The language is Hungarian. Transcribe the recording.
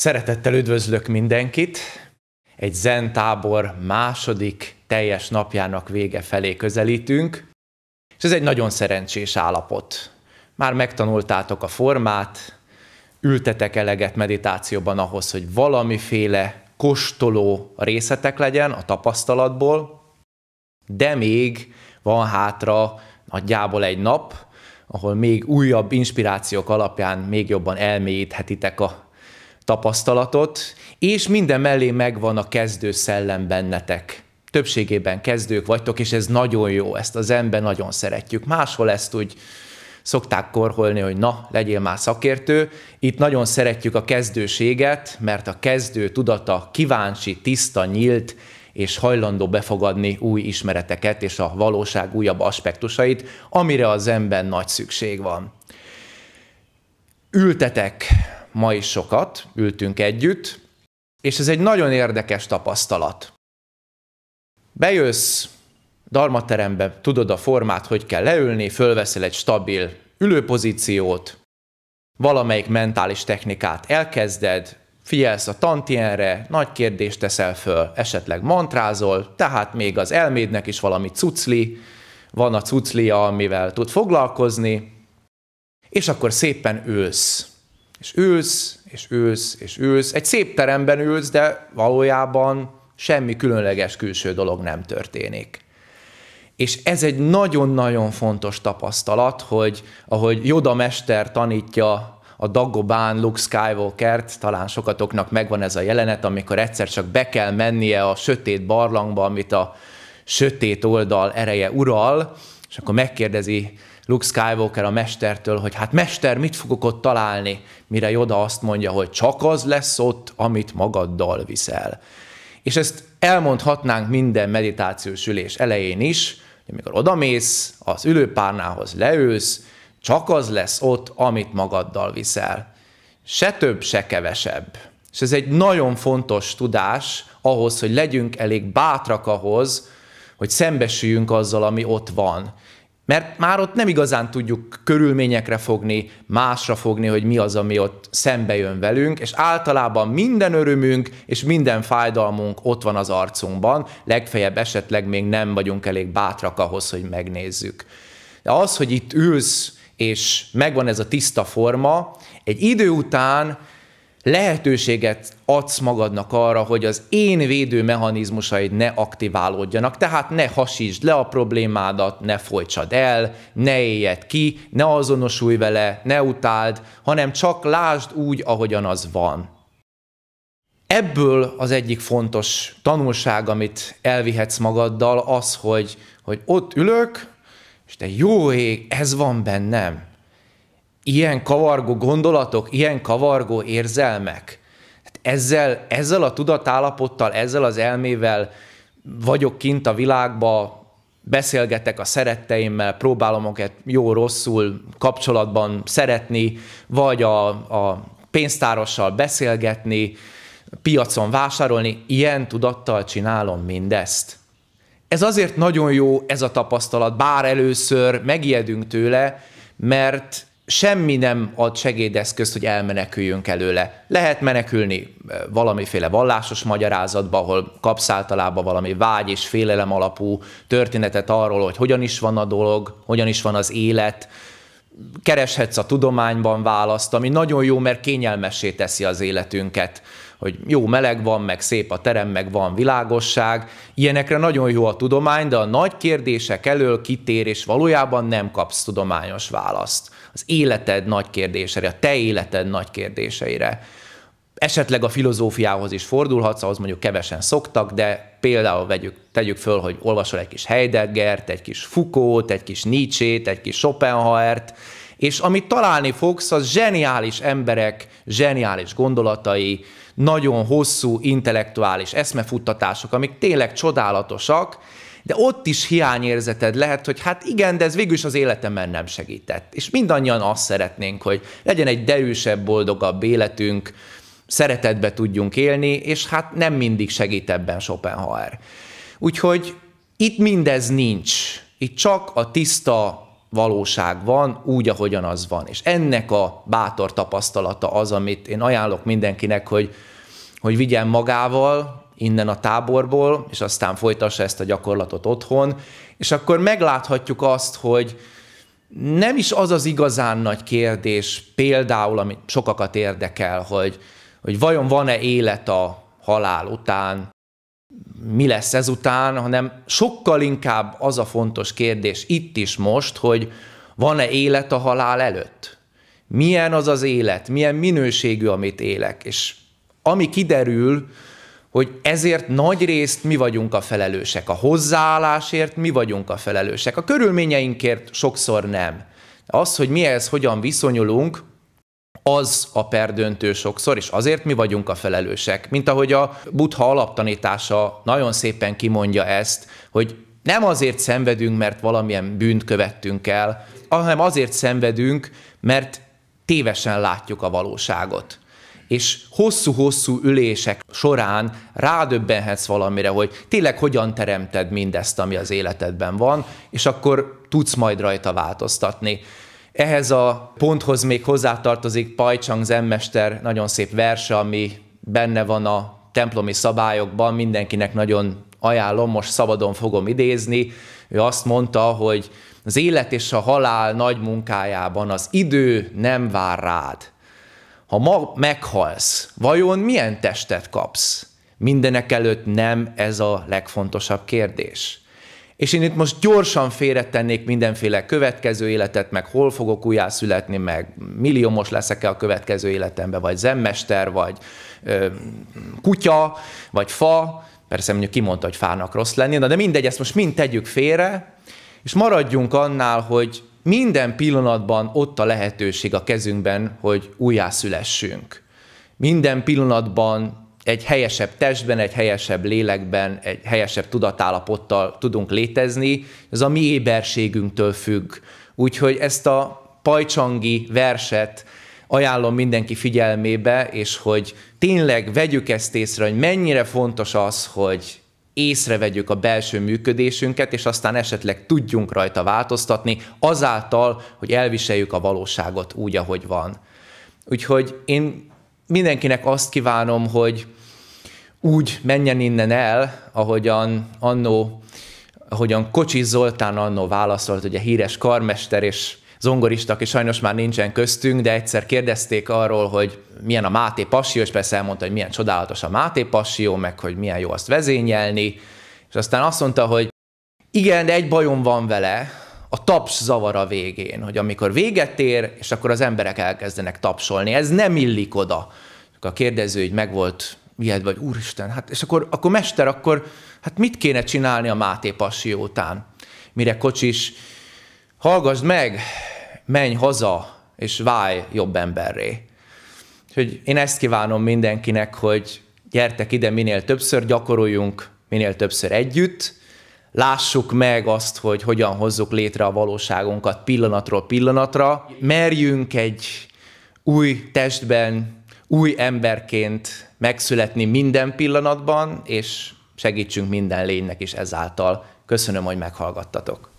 Szeretettel üdvözlök mindenkit! Egy zen tábor második teljes napjának vége felé közelítünk, és ez egy nagyon szerencsés állapot. Már megtanultátok a formát, ültetek eleget meditációban ahhoz, hogy valamiféle kóstoló részetek legyen a tapasztalatból, de még van hátra nagyjából egy nap, ahol még újabb inspirációk alapján még jobban elmélyíthetitek a tapasztalatot, és minden mellé megvan a kezdő szellem bennetek. Többségében kezdők vagytok, és ez nagyon jó, ezt az ember nagyon szeretjük. Máshol ezt úgy szokták korholni, hogy na, legyél már szakértő. Itt nagyon szeretjük a kezdőséget, mert a kezdő tudata kíváncsi, tiszta, nyílt, és hajlandó befogadni új ismereteket és a valóság újabb aspektusait, amire az ember nagy szükség van. Ültetek ma is sokat, ültünk együtt, és ez egy nagyon érdekes tapasztalat. Bejössz darmaterembe, tudod a formát, hogy kell leülni, fölveszel egy stabil ülőpozíciót, valamelyik mentális technikát elkezded, figyelsz a tantienre, nagy kérdést teszel föl, esetleg mantrázol, tehát még az elmédnek is valami cucli, van a cuclia, amivel tud foglalkozni, és akkor szépen ülsz. És ülsz, és ülsz, és ülsz. Egy szép teremben ülsz, de valójában semmi különleges külső dolog nem történik. És ez egy nagyon-nagyon fontos tapasztalat, hogy ahogy Joda mester tanítja a Dagobán Luke Skywalker-t, talán sokatoknak megvan ez a jelenet, amikor egyszer csak be kell mennie a sötét barlangba, amit a sötét oldal ereje ural, és akkor megkérdezi Luke Skywalker a mestertől, hogy hát mester, mit fogok ott találni, mire Joda azt mondja, hogy csak az lesz ott, amit magaddal viszel. És ezt elmondhatnánk minden meditációs ülés elején is, hogy amikor odamész, az ülőpárnához leülsz, csak az lesz ott, amit magaddal viszel. Se több, se kevesebb. És ez egy nagyon fontos tudás ahhoz, hogy legyünk elég bátrak ahhoz, hogy szembesüljünk azzal, ami ott van. Mert már ott nem igazán tudjuk körülményekre fogni, másra fogni, hogy mi az, ami ott szembe jön velünk, és általában minden örömünk és minden fájdalmunk ott van az arcunkban, legfeljebb esetleg még nem vagyunk elég bátrak ahhoz, hogy megnézzük. De az, hogy itt ülsz, és megvan ez a tiszta forma, egy idő után lehetőséget adsz magadnak arra, hogy az én védő mechanizmusaid ne aktiválódjanak, tehát ne hasítsd le a problémádat, ne folytsad el, ne éljed ki, ne azonosulj vele, ne utáld, hanem csak lásd úgy, ahogyan az van. Ebből az egyik fontos tanulság, amit elvihetsz magaddal, az, hogy, hogy ott ülök, és te jó ég, ez van bennem ilyen kavargó gondolatok, ilyen kavargó érzelmek, Hát ezzel, ezzel a tudatállapottal, ezzel az elmével vagyok kint a világba, beszélgetek a szeretteimmel, próbálom őket jó-rosszul kapcsolatban szeretni, vagy a, a pénztárossal beszélgetni, piacon vásárolni, ilyen tudattal csinálom mindezt. Ez azért nagyon jó ez a tapasztalat, bár először megijedünk tőle, mert semmi nem ad segédeszközt, hogy elmeneküljünk előle. Lehet menekülni eh, valamiféle vallásos magyarázatba, ahol kapsz általában valami vágy és félelem alapú történetet arról, hogy hogyan is van a dolog, hogyan is van az élet, kereshetsz a tudományban választ, ami nagyon jó, mert kényelmessé teszi az életünket hogy jó meleg van, meg szép a terem, meg van világosság. Ilyenekre nagyon jó a tudomány, de a nagy kérdések elől kitér, és valójában nem kapsz tudományos választ. Az életed nagy kérdéseire, a te életed nagy kérdéseire. Esetleg a filozófiához is fordulhatsz, ahhoz mondjuk kevesen szoktak, de például vegyük, tegyük föl, hogy olvasol egy kis Heideggert, egy kis Foucault, egy kis Nietzsét, egy kis Schopenhauert, és amit találni fogsz, az zseniális emberek, zseniális gondolatai, nagyon hosszú intellektuális eszmefuttatások, amik tényleg csodálatosak, de ott is hiányérzeted lehet, hogy hát igen, de ez végül is az életemben nem segített. És mindannyian azt szeretnénk, hogy legyen egy derűsebb, boldogabb életünk, szeretetbe tudjunk élni, és hát nem mindig segít ebben Schopenhauer. Úgyhogy itt mindez nincs. Itt csak a tiszta valóság van, úgy, ahogyan az van. És ennek a bátor tapasztalata az, amit én ajánlok mindenkinek, hogy, hogy vigyen magával innen a táborból, és aztán folytassa ezt a gyakorlatot otthon, és akkor megláthatjuk azt, hogy nem is az az igazán nagy kérdés, például, ami sokakat érdekel, hogy, hogy vajon van-e élet a halál után, mi lesz ezután, hanem sokkal inkább az a fontos kérdés itt is most, hogy van-e élet a halál előtt? Milyen az az élet? Milyen minőségű, amit élek? És ami kiderül, hogy ezért nagy részt mi vagyunk a felelősek. A hozzáállásért mi vagyunk a felelősek. A körülményeinkért sokszor nem. Az, hogy mihez hogyan viszonyulunk, az a perdöntő sokszor, és azért mi vagyunk a felelősek. Mint ahogy a buddha alaptanítása nagyon szépen kimondja ezt, hogy nem azért szenvedünk, mert valamilyen bűnt követtünk el, hanem azért szenvedünk, mert tévesen látjuk a valóságot. És hosszú-hosszú ülések során rádöbbenhetsz valamire, hogy tényleg hogyan teremted mindezt, ami az életedben van, és akkor tudsz majd rajta változtatni. Ehhez a ponthoz még hozzátartozik Pajcsang zenmester nagyon szép verse, ami benne van a templomi szabályokban, mindenkinek nagyon ajánlom, most szabadon fogom idézni. Ő azt mondta, hogy az élet és a halál nagy munkájában az idő nem vár rád. Ha ma meghalsz, vajon milyen testet kapsz? Mindenek előtt nem ez a legfontosabb kérdés. És én itt most gyorsan félretennék mindenféle következő életet, meg hol fogok születni, meg milliómos leszek-e a következő életembe, vagy zemmester, vagy ö, kutya, vagy fa. Persze mondjuk kimondta, hogy fának rossz lenni, de mindegy, ezt most mind tegyük félre, és maradjunk annál, hogy minden pillanatban ott a lehetőség a kezünkben, hogy újjászülessünk. Minden pillanatban egy helyesebb testben, egy helyesebb lélekben, egy helyesebb tudatállapottal tudunk létezni. Ez a mi éberségünktől függ. Úgyhogy ezt a pajcsangi verset ajánlom mindenki figyelmébe, és hogy tényleg vegyük ezt észre, hogy mennyire fontos az, hogy észrevegyük a belső működésünket, és aztán esetleg tudjunk rajta változtatni, azáltal, hogy elviseljük a valóságot úgy, ahogy van. Úgyhogy én mindenkinek azt kívánom, hogy úgy menjen innen el, ahogyan annó, ahogyan Kocsi Zoltán annó válaszolt, ugye híres karmester és zongorista, aki sajnos már nincsen köztünk, de egyszer kérdezték arról, hogy milyen a Máté Passió, és persze elmondta, hogy milyen csodálatos a Máté Passió, meg hogy milyen jó azt vezényelni, és aztán azt mondta, hogy igen, de egy bajom van vele, a taps zavara végén, hogy amikor véget ér, és akkor az emberek elkezdenek tapsolni. Ez nem illik oda. A kérdező így meg volt ilyet, vagy úristen, hát, és akkor, akkor mester, akkor hát mit kéne csinálni a Máté Pasi után? Mire kocsis, hallgassd meg, menj haza, és válj jobb emberré. Hogy én ezt kívánom mindenkinek, hogy gyertek ide minél többször, gyakoroljunk minél többször együtt, lássuk meg azt, hogy hogyan hozzuk létre a valóságunkat pillanatról pillanatra, merjünk egy új testben, új emberként megszületni minden pillanatban, és segítsünk minden lénynek is ezáltal. Köszönöm, hogy meghallgattatok.